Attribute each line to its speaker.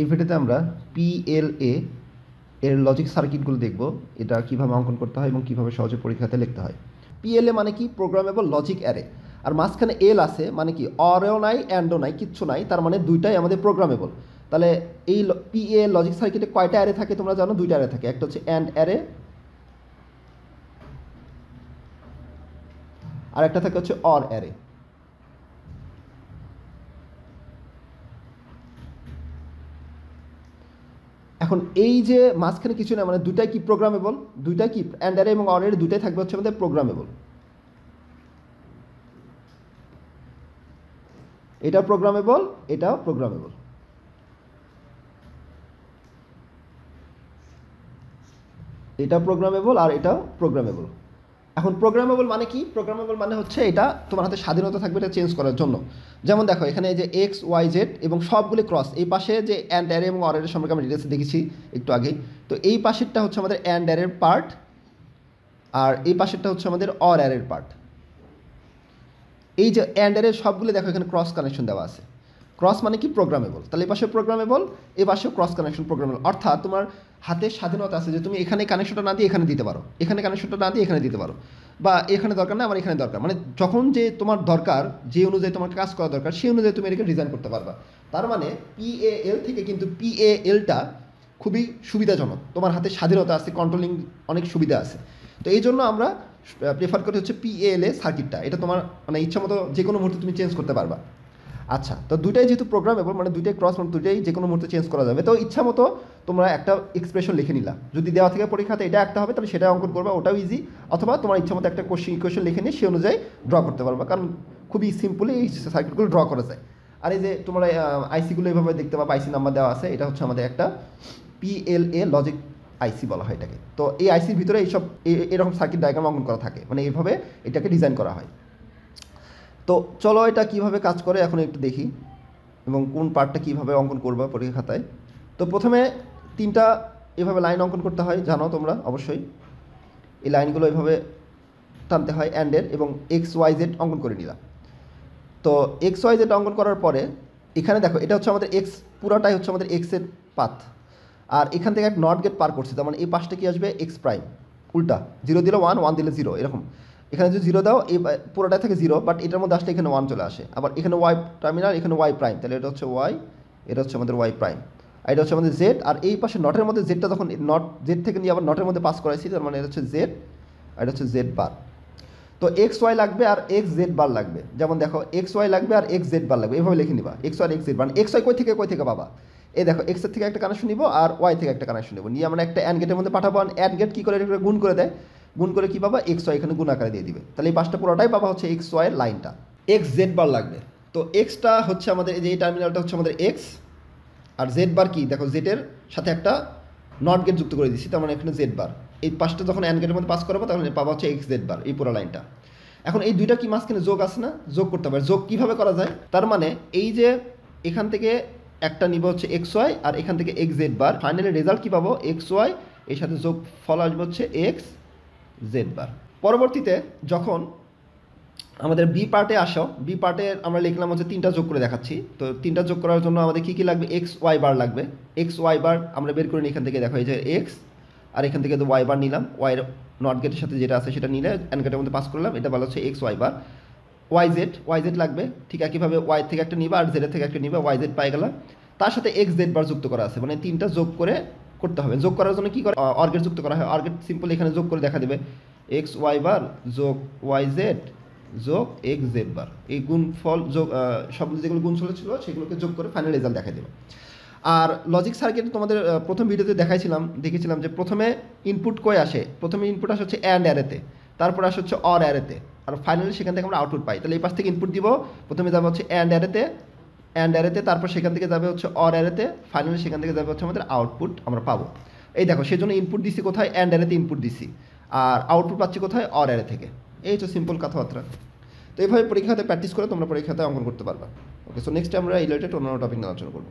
Speaker 1: এই ভিডিওতে আমরা পিএলএ এর লজিক সার্কিটগুলো দেখব এটা কিভাবে অঙ্কন করতে হয় এবং কিভাবে সহজে পরীক্ষাতে লিখতে হয় পিএলএ মানে কি প্রোগ্রামেবল লজিক অ্যারে আর মাঝখানে এল আছে মানে কি অরেও নাই অ্যান্ডও নাই কিচ্ছু নাই তার মানে দুইটাই আমাদের প্রোগ্রামেবল তাহলে এই পিএ লজিক সার্কিটে কয়টা অ্যারে থাকে তোমরা জানো দুইটা অ্যারে থাকে একটা হচ্ছে অ্যান্ড অ্যারে আর একটা থাকে হচ্ছে অর অ্যারে এখন এই যে মাঝখানে কিছু না মানে দুটাই কি প্রোগ্রামেবল দুইটাই কি অ্যান্ড এবং অর দুটাই থাকবে হচ্ছে আমাদের প্রোগ্রামেবল এটা প্রোগ্রামেবল এটাও প্রোগ্রামেবল এটা প্রোগ্রামেবল আর এটাও প্রোগ্রামেবল এখন প্রোগ্রামেবল মানে কি প্রোগ্রামেবল মানে হচ্ছে এটা তোমার হাতে স্বাধীনতা থাকবে এটা চেঞ্জ করার জন্য যেমন দেখো এখানে যে এক্স ওয়াই জেড এবং সবগুলি ক্রস এই পাশে যে অ্যান্ড অ্যারে এবং অরের সম্পর্কে আমরা ডিটেলসে দেখেছি একটু আগেই তো এই পাশেরটা হচ্ছে আমাদের অ্যান্ড অ্যারের পার্ট আর এই পাশেরটা হচ্ছে আমাদের অর অ্যারের পার্ট এই যে অ্যান্ড অ্যারের সবগুলো দেখো এখানে ক্রস কানেকশন দেওয়া আছে ক্রস মানে কি প্রোগ্রামেবল তাহলে এ পাশে প্রোগ্রামেবল এ পাশেও ক্রস কানেকশন প্রোগ্রামেবল অর্থাৎ তোমার হাতে স্বাধীনতা আছে যে তুমি এখানে কানেকশনটা না দিয়ে এখানে দিতে পারো এখানে কানেকশনটা না দিয়ে এখানে দিতে পারো বা এখানে দরকার না আমার এখানে দরকার মানে যখন যে তোমার দরকার যে অনুযায়ী তোমার কাজ করা দরকার সেই অনুযায়ী তুমি এটাকে ডিজাইন করতে পারবা তার মানে পিএএল থেকে কিন্তু পিএএলটা খুবই সুবিধাজনক তোমার হাতে স্বাধীনতা আছে কন্ট্রোলিং অনেক সুবিধা আছে তো এই জন্য আমরা প্রেফার করি হচ্ছে এ সার্কিটটা এটা তোমার মানে মতো যে কোনো মুহূর্তে তুমি চেঞ্জ করতে পারবা আচ্ছা তো দুইটাই যেহেতু প্রোগ্রাম এবং মানে দুইটাই ক্রস মানে দুইটাই যে কোনো মুহূর্তে চেঞ্জ করা যাবে তো ইচ্ছা মতো তোমরা একটা এক্সপ্রেশন লিখে নিলা যদি দেওয়া থেকে পরীক্ষাতে এটা একটা হবে তাহলে সেটা অঙ্কন করবে ওটাও ইজি অথবা তোমার ইচ্ছা মতো একটা কোশ্চেন ইকুয়েশন লিখে নিয়ে সে অনুযায়ী ড্র করতে পারবে কারণ খুবই সিম্পলি এই সার্কিটগুলো ড্র করা যায় আর এই যে তোমরা আইসিগুলো এভাবে দেখতে পাবো আইসি নাম্বার দেওয়া আছে এটা হচ্ছে আমাদের একটা পিএলএ লজিক আইসি বলা হয় এটাকে তো এই আইসির ভিতরে এইসব এরকম সার্কিট ডায়গ্রাম অঙ্কন করা থাকে মানে এইভাবে এটাকে ডিজাইন করা হয় তো চলো এটা কিভাবে কাজ করে এখন একটু দেখি এবং কোন পার্টটা কিভাবে অঙ্কন করবা পরীক্ষা খাতায় তো প্রথমে তিনটা এভাবে লাইন অঙ্কন করতে হয় জানো তোমরা অবশ্যই এই লাইনগুলো এভাবে টানতে হয় অ্যান্ডের এবং এক্স ওয়াই জেড অঙ্কন করে নিলাম তো এক্স ওয়াই জেড অঙ্কন করার পরে এখানে দেখো এটা হচ্ছে আমাদের এক্স পুরোটাই হচ্ছে আমাদের এক্সের পাথ আর এখান থেকে নট গেট পার করছে তার মানে এই পাশটা কি আসবে এক্স প্রাইম উল্টা জিরো দিলে ওয়ান ওয়ান দিলে জিরো এরকম এখানে যদি জিরো দাও এই পুরোটাই থাকে জিরো বাট এটার মধ্যে আসলে এখানে ওয়ান চলে আসে আবার এখানে ওয়াই টার্মিনাল এখানে ওয়াই প্রাইম তাহলে এটা হচ্ছে ওয়াই এটা হচ্ছে আমাদের ওয়াই প্রাইম আর এটা হচ্ছে আমাদের জেড আর এই পাশে নটের মধ্যে জেডটা যখন নট জেড থেকে নিয়ে আবার নটের মধ্যে পাস করাইছি তার মানে এটা হচ্ছে জেড আর এটা হচ্ছে জেড বার তো এক্স ওয়াই লাগবে আর এক্স জেড বার লাগবে যেমন দেখো এক্স ওয়াই লাগবে আর এক্স জেড বার লাগবে এভাবে লিখে নিবা X Y X Z bar X Y কই থেকে কই থেকে পাবা এই দেখো এক্সের থেকে একটা কানেকশন নিব আর ওয়াই থেকে একটা কানেকশন নিব নিয়ে আমরা একটা অ্যান গেটের মধ্যে পাঠাবো অ্যান গেট কী করে গুণ করে দেয় গুণ করে কী পাবা এক্স ওয়াই এখানে গুণ আকারে দিয়ে দিবে তাহলে এই পাঁচটা পুরোটাই পাবা হচ্ছে এক্স ওয়াইয়ের লাইনটা এক্স জেড বার লাগবে তো এক্সটা হচ্ছে আমাদের এই যে এই টার্মিনালটা হচ্ছে আমাদের এক্স আর জেড বার কি দেখো জেডের সাথে একটা নট গেট যুক্ত করে দিচ্ছি তার মানে এখানে জেড বার এই পাঁচটা যখন অ্যান গেটের মধ্যে পাস করবো তখন পাবা হচ্ছে এক্স জেড বার এই পুরো লাইনটা এখন এই দুইটা কি মাঝখানে যোগ আছে না যোগ করতে পারে যোগ কীভাবে করা যায় তার মানে এই যে এখান থেকে একটা নিব হচ্ছে এক্স ওয়াই আর এখান থেকে X Z bar finally result কী পাবো এক্স ওয়াই এর সাথে যোগ ফল আসবে হচ্ছে এক্স জেড বার পরবর্তীতে যখন আমাদের বি পার্টে আসো বি পার্টে আমরা লিখলাম হচ্ছে তিনটা যোগ করে দেখাচ্ছি তো তিনটা যোগ করার জন্য আমাদের কী কী লাগবে এক্স ওয়াই বার লাগবে এক্স ওয়াই বার আমরা বের করে নিই এখান থেকে দেখা হয়েছে এক্স আর এখান থেকে তো ওয়াই বার নিলাম ওয়াই নট গেটের সাথে যেটা আছে সেটা নিলে অ্যান গেটের মধ্যে পাস করলাম এটা বলা হচ্ছে X Y bar Y Z Y Z লাগবে ঠিক একইভাবে ওয়াই থেকে একটা নিবা আর জেডের থেকে একটা নিবা ওয়াই জেড পাই গেলাম তার সাথে এক্স জেড বার যুক্ত করা আছে মানে তিনটা যোগ করে করতে হবে যোগ করার জন্য কি করে অর্গেট যুক্ত করা হয় অর্গেট সিম্পল এখানে যোগ করে দেখা দেবে এক্স ওয়াই বার যোগ ওয়াই জেড যোগ এক্স জেড বার এই গুণফল যোগ সব যেগুলো গুণফল ছিল সেগুলোকে যোগ করে ফাইনাল রেজাল্ট দেখা দেবে আর লজিক সার্কিট তোমাদের প্রথম ভিডিওতে দেখাইছিলাম দেখেছিলাম যে প্রথমে ইনপুট কয়ে আসে প্রথমে ইনপুট আসে হচ্ছে অ্যান্ড অ্যারেতে তারপর আসে হচ্ছে অর অ্যারেতে আর ফাইনালি সেখান থেকে আমরা আউটপুট পাই তাহলে এই পাশ থেকে ইনপুট দিব প্রথমে যাবো হচ্ছে অ্যান্ড অ্যারেতে অ্যান্ড অ্যারেতে তারপর সেখান থেকে যাবে হচ্ছে অর অ্যারেতে ফাইনালি সেখান থেকে যাবে হচ্ছে আমাদের আউটপুট আমরা পাবো এই দেখো সেই জন্য ইনপুট দিছি কোথায় অ্যান্ড অ্যারেতে ইনপুট দিছি আর আউটপুট পাচ্ছি কোথায় অর অ্যারে থেকে এই হচ্ছে সিম্পল কথাবার্তা তো এইভাবে পরীক্ষাতে প্র্যাকটিস করে তোমরা পরীক্ষাতে অঙ্কন করতে পারবা ওকে সো নেক্সট আমরা এই রিলেটেড অন্য টপিক নিয়ে আলোচনা করবো